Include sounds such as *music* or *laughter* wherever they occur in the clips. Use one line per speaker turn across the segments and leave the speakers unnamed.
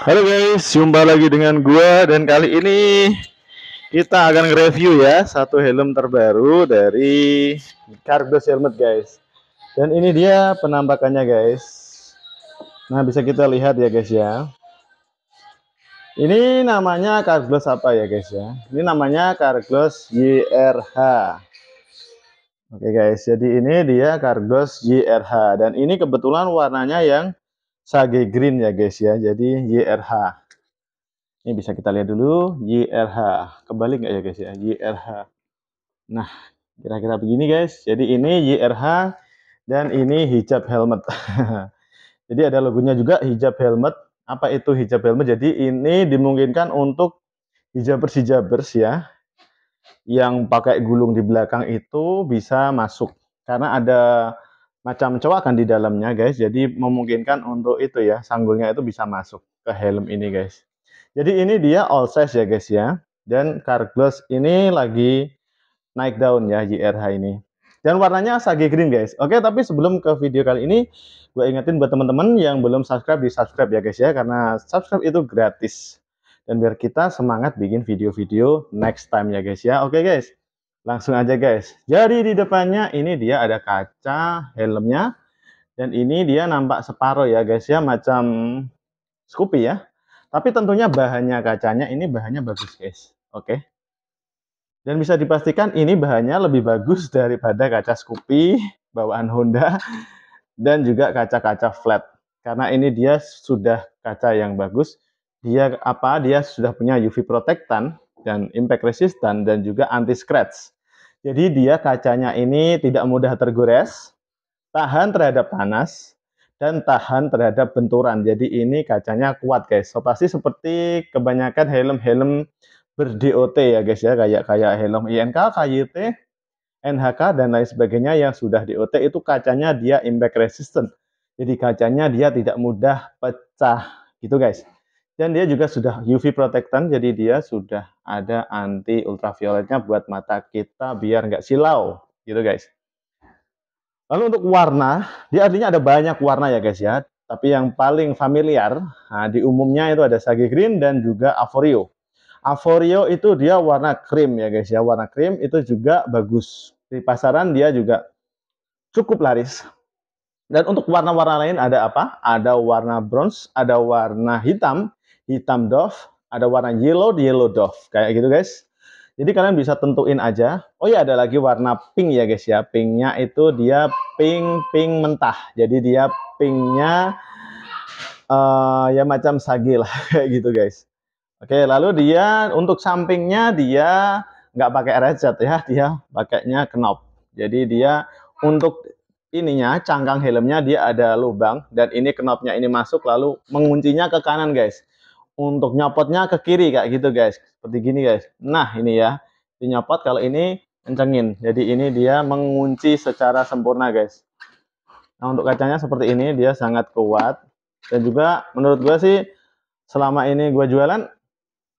Halo guys, jumpa lagi dengan gua dan kali ini kita akan review ya satu helm terbaru dari Carglass Helmet guys. Dan ini dia penampakannya guys. Nah, bisa kita lihat ya guys ya. Ini namanya Carglass apa ya guys ya? Ini namanya Carglass YRH. Oke guys, jadi ini dia cargos YRH dan ini kebetulan warnanya yang sage green ya guys ya. Jadi YRH. Ini bisa kita lihat dulu YRH. kembali nggak ya guys ya? YRH. Nah, kira-kira begini guys. Jadi ini YRH dan ini hijab helmet. *laughs* Jadi ada logonya juga hijab helmet. Apa itu hijab helmet? Jadi ini dimungkinkan untuk hijabers hijabers ya yang pakai gulung di belakang itu bisa masuk karena ada macam cowokan di dalamnya guys jadi memungkinkan untuk itu ya sanggulnya itu bisa masuk ke helm ini guys jadi ini dia all size ya guys ya dan car gloss ini lagi naik daun ya JRH ini dan warnanya sage green guys oke tapi sebelum ke video kali ini gue ingetin buat teman-teman yang belum subscribe di subscribe ya guys ya karena subscribe itu gratis dan biar kita semangat bikin video-video next time ya guys ya oke guys Langsung aja guys. Jadi di depannya ini dia ada kaca helmnya. Dan ini dia nampak separuh ya guys ya. Macam Scoopy ya. Tapi tentunya bahannya kacanya ini bahannya bagus guys. Oke. Dan bisa dipastikan ini bahannya lebih bagus daripada kaca Scoopy bawaan Honda dan juga kaca-kaca flat. Karena ini dia sudah kaca yang bagus. Dia apa? Dia sudah punya UV protectan dan impact resistant dan juga anti scratch. Jadi dia kacanya ini tidak mudah tergores, tahan terhadap panas dan tahan terhadap benturan. Jadi ini kacanya kuat guys. So pasti seperti kebanyakan helm-helm ber-DOT ya guys ya kayak kayak helm INK, KYT, NHK dan lain sebagainya yang sudah DOT itu kacanya dia impact resistant. Jadi kacanya dia tidak mudah pecah gitu guys. Dan dia juga sudah UV protectant jadi dia sudah ada anti ultravioletnya buat mata kita biar nggak silau gitu guys. Lalu untuk warna, dia artinya ada banyak warna ya guys ya. Tapi yang paling familiar, nah, di umumnya itu ada sage green dan juga aforio. Aforio itu dia warna krim ya guys ya. Warna krim itu juga bagus. Di pasaran dia juga cukup laris. Dan untuk warna-warna lain ada apa? Ada warna bronze, ada warna hitam, hitam doff ada warna yellow di yellow dove kayak gitu guys jadi kalian bisa tentuin aja oh ya ada lagi warna pink ya guys ya pinknya itu dia pink pink mentah jadi dia pinknya uh, ya macam sagi lah *laughs* kayak gitu guys oke lalu dia untuk sampingnya dia nggak pakai ratchet ya dia pakainya knob jadi dia untuk ininya cangkang helmnya dia ada lubang dan ini knobnya ini masuk lalu menguncinya ke kanan guys untuk nyopotnya ke kiri kayak gitu guys seperti gini guys nah ini ya dinyopot kalau ini kencengin jadi ini dia mengunci secara sempurna guys nah untuk kacanya seperti ini dia sangat kuat dan juga menurut gue sih selama ini gue jualan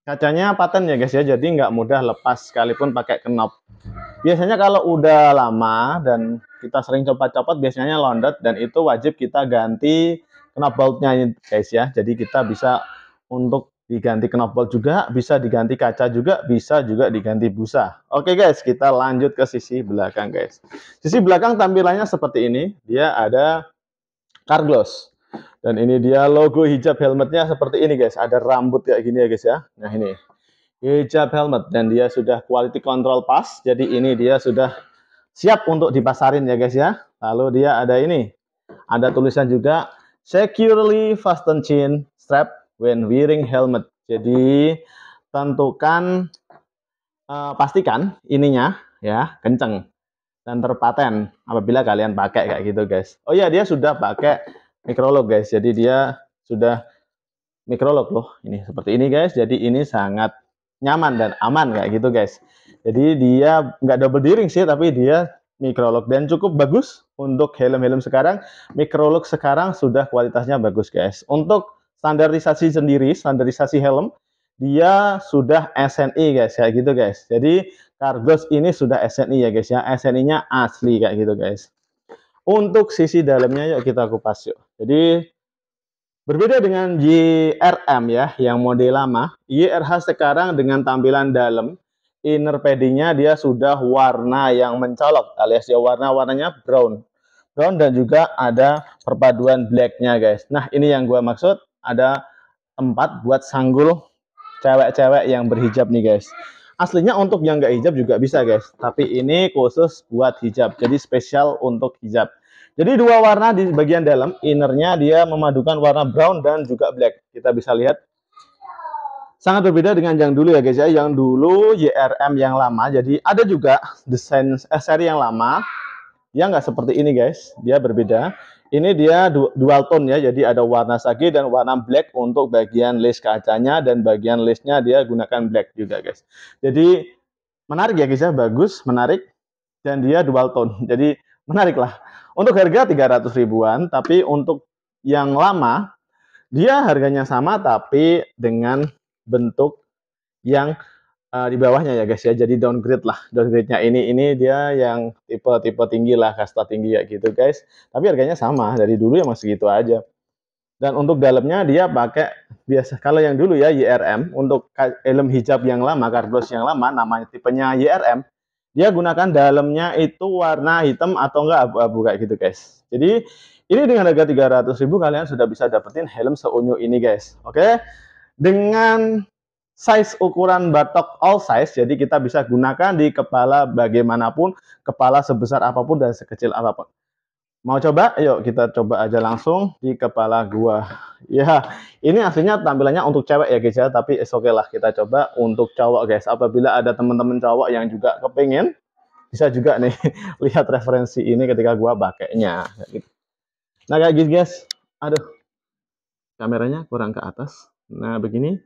kacanya paten ya guys ya jadi nggak mudah lepas sekalipun pakai kenop biasanya kalau udah lama dan kita sering copot-copot biasanya londot dan itu wajib kita ganti kenop bautnya guys ya jadi kita bisa untuk diganti knopel juga, bisa diganti kaca juga, bisa juga diganti busa. Oke guys, kita lanjut ke sisi belakang guys. Sisi belakang tampilannya seperti ini, dia ada car gloss. Dan ini dia logo hijab helmetnya seperti ini guys, ada rambut kayak gini ya guys ya. Nah ini, hijab helmet dan dia sudah quality control pass, jadi ini dia sudah siap untuk dipasarin ya guys ya. Lalu dia ada ini, ada tulisan juga, securely fasten chin strap when wearing helmet. Jadi tentukan uh, pastikan ininya ya kenceng dan terpaten apabila kalian pakai kayak gitu guys. Oh iya dia sudah pakai mikrolog guys. Jadi dia sudah mikrolog loh. Ini seperti ini guys. Jadi ini sangat nyaman dan aman kayak gitu guys. Jadi dia nggak double diring sih tapi dia mikrolog dan cukup bagus untuk helm-helm sekarang. Mikrolog sekarang sudah kualitasnya bagus guys. Untuk standarisasi sendiri, standarisasi helm, dia sudah SNI guys kayak gitu guys. Jadi Cargos ini sudah SNI ya guys ya. SNI-nya asli kayak gitu guys. Untuk sisi dalamnya yuk kita kupas yuk. Jadi berbeda dengan JRM ya yang model lama, YRH sekarang dengan tampilan dalam inner paddingnya dia sudah warna yang mencolok alias ya warna-warnanya brown brown dan juga ada perpaduan blacknya guys. Nah ini yang gue maksud ada tempat buat sanggul cewek-cewek yang berhijab nih guys. Aslinya untuk yang nggak hijab juga bisa guys, tapi ini khusus buat hijab, jadi spesial untuk hijab. Jadi dua warna di bagian dalam, innernya dia memadukan warna brown dan juga black. Kita bisa lihat sangat berbeda dengan yang dulu ya guys ya. Yang dulu YRM yang lama, jadi ada juga desain eh, seri yang lama. Dia nggak seperti ini guys, dia berbeda. Ini dia dual tone ya, jadi ada warna sage dan warna black untuk bagian lace kacanya dan bagian lace dia gunakan black juga guys. Jadi menarik ya guys ya, bagus, menarik dan dia dual tone. *laughs* Jadi menarik lah. Untuk harga 300 ribuan, tapi untuk yang lama dia harganya sama tapi dengan bentuk yang uh, di bawahnya ya guys ya. Jadi downgrade lah. Downgrade-nya ini ini dia yang tipe-tipe tinggi lah, kasta tinggi ya gitu guys. Tapi harganya sama dari dulu ya masih gitu aja. Dan untuk dalamnya dia pakai biasa kalau yang dulu ya YRM untuk helm hijab yang lama, kardus yang lama namanya tipenya YRM. Dia gunakan dalamnya itu warna hitam atau enggak abu-abu kayak gitu guys. Jadi ini dengan harga 300.000 kalian sudah bisa dapetin helm seunyu ini guys. Oke. Okay? Dengan size ukuran batok all size, jadi kita bisa gunakan di kepala bagaimanapun, kepala sebesar apapun dan sekecil apapun. Mau coba? Yuk kita coba aja langsung di kepala gua. Ya, ini aslinya tampilannya untuk cewek ya guys ya, tapi oke okay lah kita coba untuk cowok guys. Apabila ada teman-teman cowok yang juga kepingin, bisa juga nih *laughs* lihat referensi ini ketika gua pakainya. Nah kayak gitu guys. Aduh, kameranya kurang ke atas. Nah begini.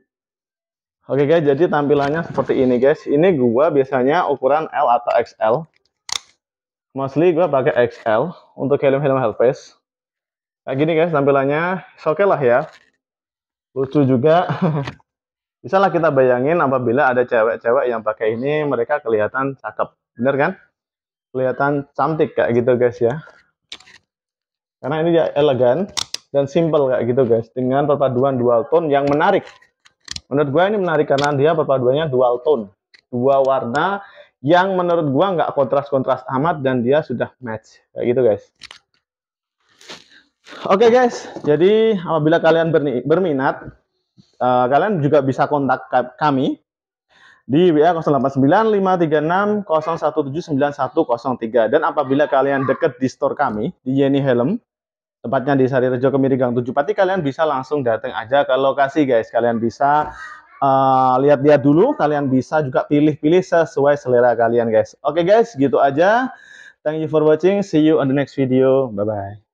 Oke guys, jadi tampilannya seperti ini guys. Ini gua biasanya ukuran L atau XL. Mostly gua pakai XL untuk helm-helm helmface. Kayak nah, gini guys tampilannya. Oke okay lah ya. Lucu juga. *laughs* Bisa lah kita bayangin apabila ada cewek-cewek yang pakai ini, mereka kelihatan cakep. Bener kan? Kelihatan cantik kayak gitu guys ya. Karena ini ya elegan dan simple kayak gitu guys. Dengan perpaduan dual tone yang menarik. Menurut gue ini menarik karena dia perpaduannya dual tone. Dua warna yang menurut gue nggak kontras-kontras amat dan dia sudah match. Kayak gitu guys. Oke okay guys, jadi apabila kalian berminat, uh, kalian juga bisa kontak kami di WA 08953601799103 dan apabila kalian deket di store kami di Yeni Helm Tempatnya di Sari Rejo Kemiri Gang 7 Pati. Kalian bisa langsung datang aja ke lokasi guys. Kalian bisa eh, lihat-lihat uh, dulu. Kalian bisa juga pilih-pilih sesuai selera kalian guys. Oke okay, guys, gitu aja. Thank you for watching. See you on the next video. Bye-bye.